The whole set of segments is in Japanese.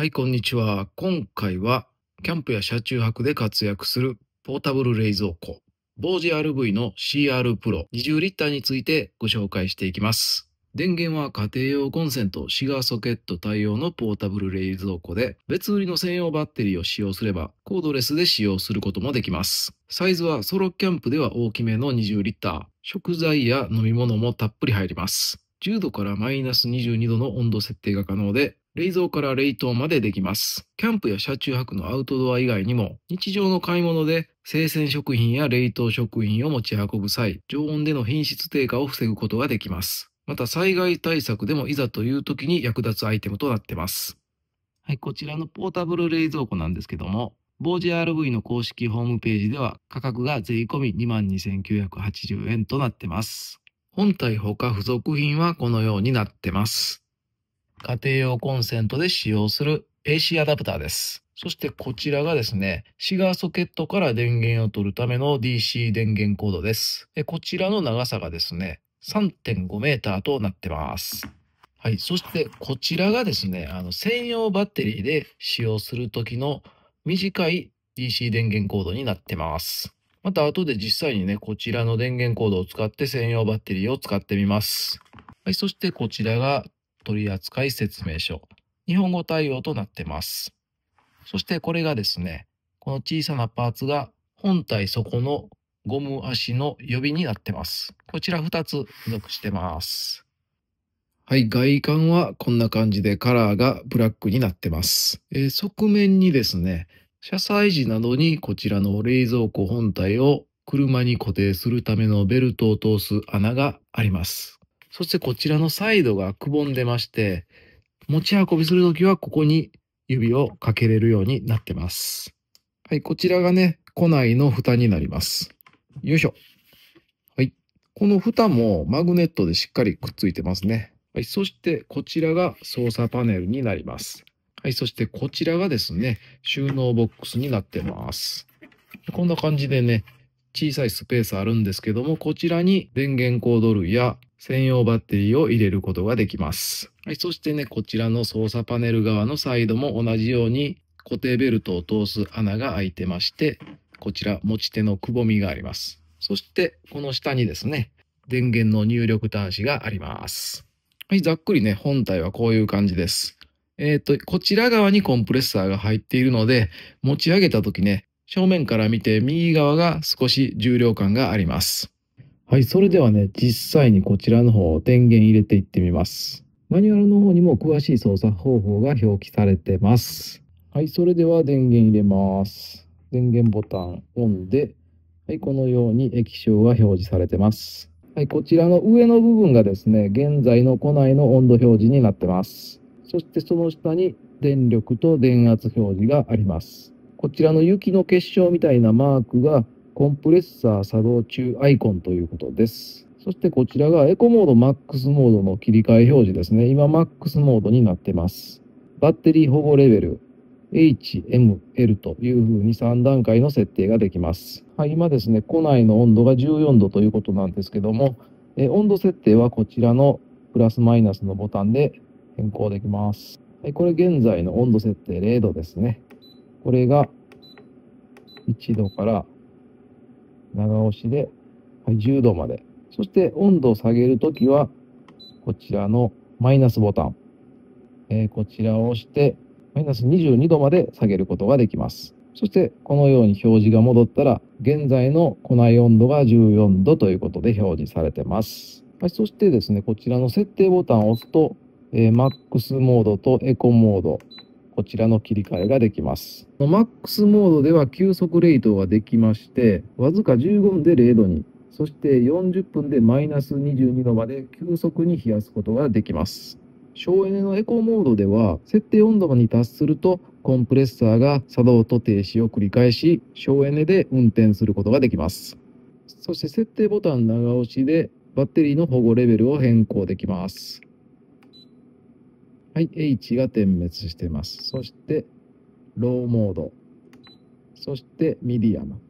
はい、こんにちは。今回は、キャンプや車中泊で活躍するポータブル冷蔵庫、ボージ RV の CR Pro 20リッターについてご紹介していきます。電源は家庭用コンセント、シガーソケット対応のポータブル冷蔵庫で、別売りの専用バッテリーを使用すれば、コードレスで使用することもできます。サイズはソロキャンプでは大きめの20リッター、食材や飲み物もたっぷり入ります。10度からマイナス22度の温度設定が可能で、冷蔵から冷凍までできます。キャンプや車中泊のアウトドア以外にも、日常の買い物で生鮮食品や冷凍食品を持ち運ぶ際、常温での品質低下を防ぐことができます。また災害対策でもいざという時に役立つアイテムとなってます。はい、こちらのポータブル冷蔵庫なんですけども、ボージ RV の公式ホームページでは価格が税込22,980円となってます。本体他付属品はこのようになってます。家庭用コンセントで使用する AC アダプターです。そしてこちらがですね、シガーソケットから電源を取るための DC 電源コードです。でこちらの長さがですね、3.5メーターとなってます。はい。そしてこちらがですね、あの専用バッテリーで使用するときの短い DC 電源コードになってます。また後で実際にね、こちらの電源コードを使って専用バッテリーを使ってみます。はい。そしてこちらが取扱説明書、日本語対応となってます。そしてこれがですね、この小さなパーツが本体底のゴム足の予備になってます。こちら2つ付属してます。はい、外観はこんな感じでカラーがブラックになってます。えー、側面にですね、車載時などにこちらの冷蔵庫本体を車に固定するためのベルトを通す穴があります。そしてこちらのサイドがくぼんでまして、持ち運びするときはここに指をかけれるようになってます。はい、こちらがね、庫内の蓋になります。よいしょ。はい。この蓋もマグネットでしっかりくっついてますね。はい、そしてこちらが操作パネルになります。はい、そしてこちらがですね、収納ボックスになってます。こんな感じでね、小さいスペースあるんですけども、こちらに電源コード類や専用バッテリーを入れることができます。はい、そしてね、こちらの操作パネル側のサイドも同じように固定ベルトを通す穴が開いてまして、こちら持ち手のくぼみがあります。そしてこの下にですね、電源の入力端子があります。はい、ざっくりね、本体はこういう感じです。えっ、ー、と、こちら側にコンプレッサーが入っているので、持ち上げた時ね、正面から見て右側が少し重量感があります。はい、それではね、実際にこちらの方、電源入れていってみます。マニュアルの方にも詳しい操作方法が表記されてます。はい、それでは電源入れます。電源ボタンオンで、はい、このように液晶が表示されてます。はい、こちらの上の部分がですね、現在の庫内の温度表示になってます。そしてその下に電力と電圧表示があります。こちらの雪の結晶みたいなマークがコンプレッサー作動中アイコンということです。そしてこちらがエコモード、マックスモードの切り替え表示ですね。今、マックスモードになってます。バッテリー保護レベル、H、M、L というふうに3段階の設定ができます。はい、今ですね、庫内の温度が14度ということなんですけども、え温度設定はこちらのプラスマイナスのボタンで変更できます。はい、これ現在の温度設定0度ですね。これが1度から長押しで、はい、10度まで。そして温度を下げるときは、こちらのマイナスボタン、えー、こちらを押して、マイナス22度まで下げることができます。そして、このように表示が戻ったら、現在の庫内温度が14度ということで表示されてます。はい、そしてですね、こちらの設定ボタンを押すと、えー、MAX モードとエコモード、こちらの切り替えができます。マックスモードでは急速冷凍ができまして、わずか15分で0度に、そして40分でマイナス22度まで急速に冷やすことができます。省エネのエコモードでは、設定温度に達すると、コンプレッサーが作動と停止を繰り返し、省エネで運転することができます。そして設定ボタン長押しで、バッテリーの保護レベルを変更できます。はい、H が点滅してます。そして、ローモード。そして、ミディアム。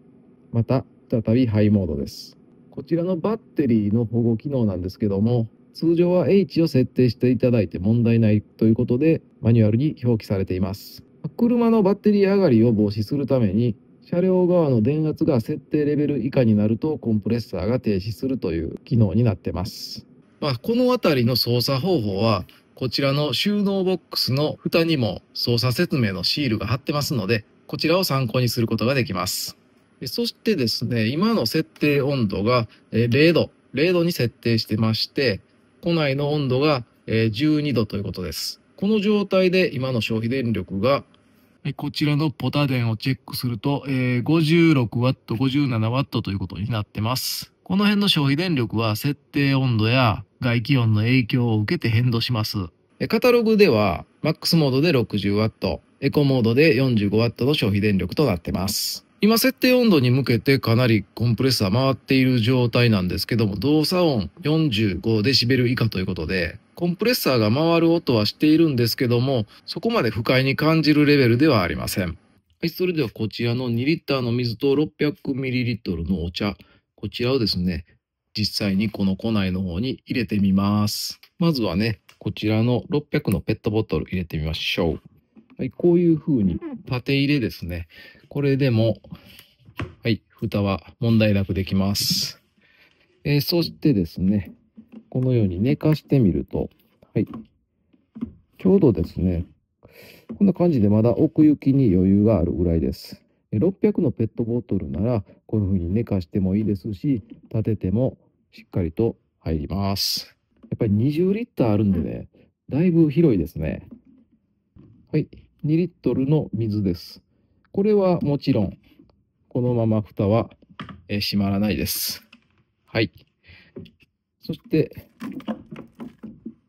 また、再びハイモードです。こちらのバッテリーの保護機能なんですけども、通常は H を設定していただいて問題ないということで、マニュアルに表記されています。車のバッテリー上がりを防止するために、車両側の電圧が設定レベル以下になるとコンプレッサーが停止するという機能になってます。まあ、この辺りの操作方法はこちらの収納ボックスの蓋にも操作説明のシールが貼ってますので、こちらを参考にすることができます。そしてですね、今の設定温度が0度、0度に設定してまして、庫内の温度が12度ということです。この状態で今の消費電力がこちらのポタ電をチェックすると、え 56W、57W ということになってます。この辺の消費電力は設定温度や外気温の影響を受けて変動します。カタログでは、マックスモードで 60W、エコモードで 45W の消費電力となってます。今設定温度に向けてかなりコンプレッサー回っている状態なんですけども動作音 45dB 以下ということでコンプレッサーが回る音はしているんですけどもそこまで不快に感じるレベルではありませんはいそれではこちらの2リッターの水と 600ml のお茶こちらをですね、実際にこの庫内の方に入れてみます。まずはね、こちらの600のペットボトル入れてみましょう。はい、こういう風に縦入れですね。これでも、はい、蓋は問題なくできます。えー、そしてですね、このように寝かしてみると、はい、ちょうどですね、こんな感じでまだ奥行きに余裕があるぐらいです。600のペットボトルならこういうふうに寝かしてもいいですし立ててもしっかりと入りますやっぱり20リッターあるんでねだいぶ広いですねはい2リットルの水ですこれはもちろんこのまま蓋は閉まらないですはいそして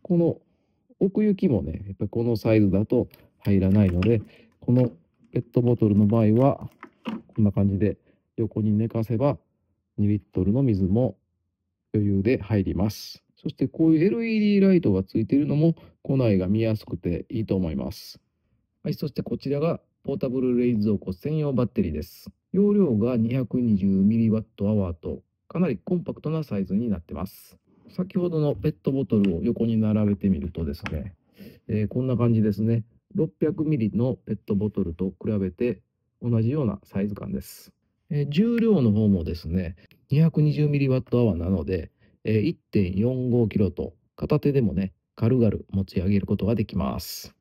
この奥行きもねやっぱりこのサイズだと入らないのでこのペットボトルの場合は、こんな感じで横に寝かせば2リットルの水も余裕で入ります。そしてこういう LED ライトがついているのも庫内が見やすくていいと思います。はい、そしてこちらがポータブル冷蔵庫専用バッテリーです。容量が 220mWh とかなりコンパクトなサイズになってます。先ほどのペットボトルを横に並べてみるとですね、えー、こんな感じですね。600ミリのペットボトルと比べて同じようなサイズ感です。えー、重量の方もですね、220ミリワットアワーなので、えー、1.45キロと片手でもね、軽々持ち上げることができます。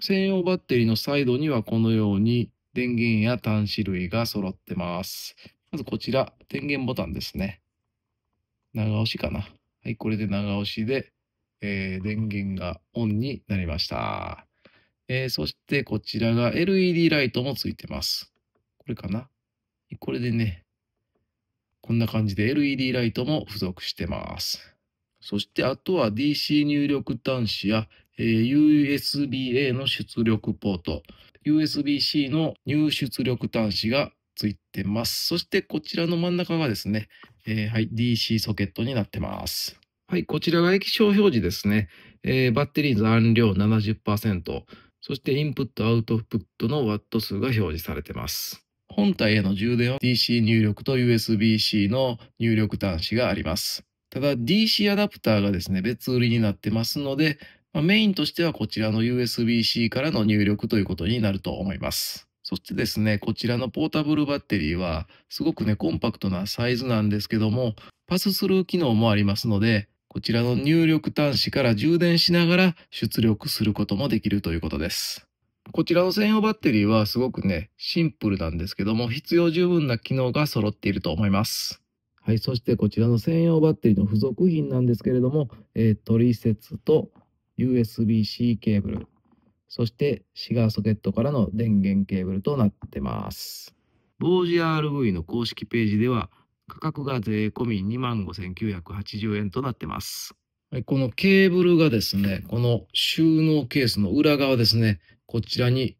専用バッテリーのサイドにはこのように電源や端子類が揃ってます。まずこちら、電源ボタンですね。長押しかな。はい、これで長押しで、えー、電源がオンになりました。えー、そしてこちらが LED ライトもついてます。これかなこれでね、こんな感じで LED ライトも付属してます。そしてあとは DC 入力端子や、えー、USB-A の出力ポート、USB-C の入出力端子がついてます。そしてこちらの真ん中がですね、えー、はい、DC ソケットになってます。はい、こちらが液晶表示ですね。えー、バッテリー残量70%。そしてインプットアウトプットのワット数が表示されています。本体への充電は DC 入力と USB-C の入力端子があります。ただ DC アダプターがですね、別売りになってますので、まあ、メインとしてはこちらの USB-C からの入力ということになると思います。そしてですね、こちらのポータブルバッテリーはすごくね、コンパクトなサイズなんですけども、パススルー機能もありますので、こちらの入力端子から充電しながら出力することもできるということです。こちらの専用バッテリーはすごくね、シンプルなんですけども、必要十分な機能が揃っていると思います。はい、そしてこちらの専用バッテリーの付属品なんですけれども、えー、取説と USB-C ケーブル、そしてシガーソケットからの電源ケーブルとなってます。BOGE RV の公式ページでは、価格が税込み2万5980円となってます。このケーブルがですね、この収納ケースの裏側ですね、こちらに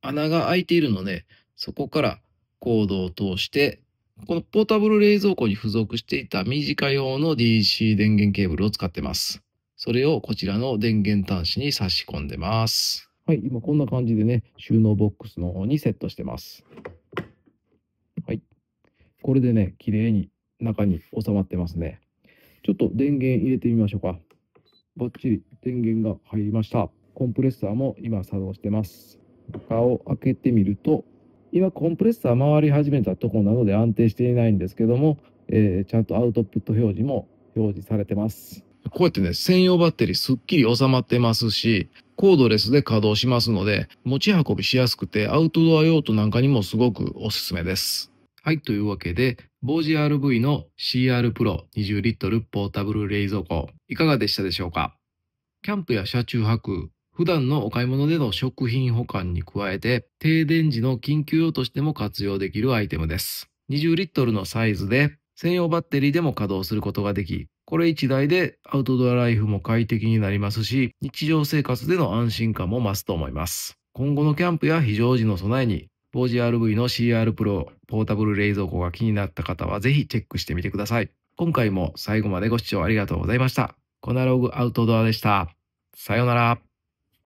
穴が開いているので、そこからコードを通して、このポータブル冷蔵庫に付属していた短用の DC 電源ケーブルを使ってます。それをこちらの電源端子に差し込んでます。はい、今こんな感じでね、収納ボックスの方にセットしてます。これでね、綺麗に中に収まってますね。ちょっと電源入れてみましょうか。バッチリ電源が入りました。コンプレッサーも今作動してます。蓋を開けてみると、今コンプレッサー回り始めたとこなので安定していないんですけども、えー、ちゃんとアウトプット表示も表示されてます。こうやってね、専用バッテリーすっきり収まってますし、コードレスで稼働しますので、持ち運びしやすくてアウトドア用途なんかにもすごくおすすめです。はい、というわけで、ボージ RV の CR プロ20リットルポータブル冷蔵庫、いかがでしたでしょうかキャンプや車中泊、普段のお買い物での食品保管に加えて、停電時の緊急用としても活用できるアイテムです。20リットルのサイズで、専用バッテリーでも稼働することができ、これ1台でアウトドアライフも快適になりますし、日常生活での安心感も増すと思います。今後のキャンプや非常時の備えに、ボージ RV の CR プロポータブル冷蔵庫が気になった方はぜひチェックしてみてください。今回も最後までご視聴ありがとうございました。コナログアウトドアでした。さようなら。